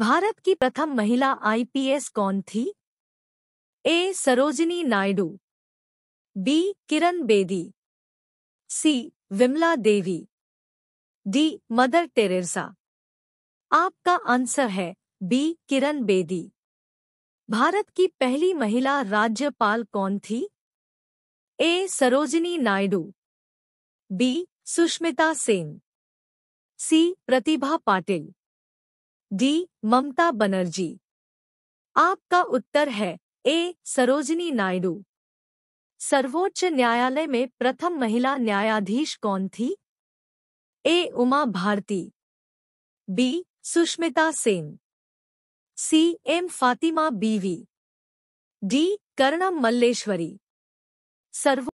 भारत की प्रथम महिला आईपीएस कौन थी A Sarojini Naidu B Kiran Bedi C Vimla Devi D Mother Teresa आपका आंसर है बी किरण बेदी भारत की पहली महिला राज्यपाल कौन थी A Sarojini Naidu B Sushmita Sen C Pratibha Patil D Mamata Banerjee आपका उत्तर है ए सरोजिनी नायडू सर्वोच्च न्यायालय में प्रथम महिला न्यायाधीश कौन थी A Uma Bharti B Sushmita Sen C M Fathima Beevi D Karnam Malleswari serve